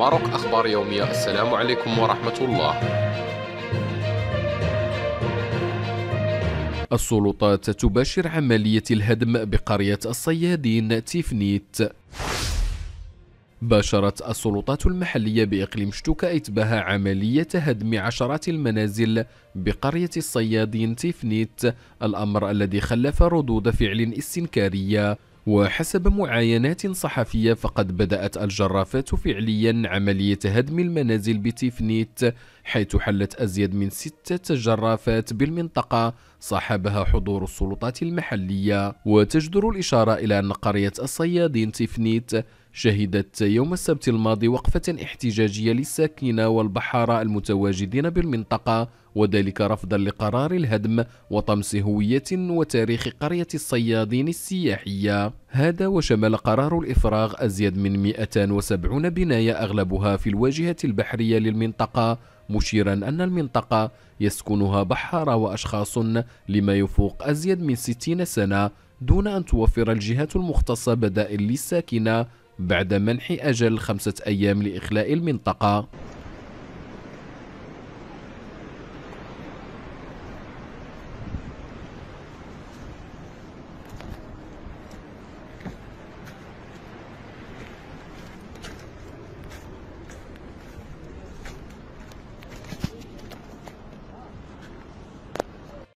ماروك أخبار يومية السلام عليكم ورحمة الله السلطات تباشر عملية الهدم بقرية الصيادين تيفنيت باشرت السلطات المحلية بإقليم شتوكا إتباع عملية هدم عشرات المنازل بقرية الصيادين تيفنيت الأمر الذي خلف ردود فعل استنكارية وحسب معاينات صحفية فقد بدأت الجرافات فعليا عملية هدم المنازل بتيفنيت حيث حلت أزيد من ستة جرافات بالمنطقة صاحبها حضور السلطات المحلية وتجدر الإشارة إلى أن قرية الصيادين تيفنيت شهدت يوم السبت الماضي وقفة احتجاجية للساكنين والبحارة المتواجدين بالمنطقة وذلك رفضا لقرار الهدم وطمس هوية وتاريخ قرية الصيادين السياحية هذا وشمل قرار الإفراغ أزيد من 270 بناية أغلبها في الواجهة البحرية للمنطقة مشيرا أن المنطقة يسكنها بحارة وأشخاص لما يفوق أزيد من 60 سنة دون أن توفر الجهات المختصة بدائل للساكنة بعد منح أجل خمسة أيام لإخلاء المنطقة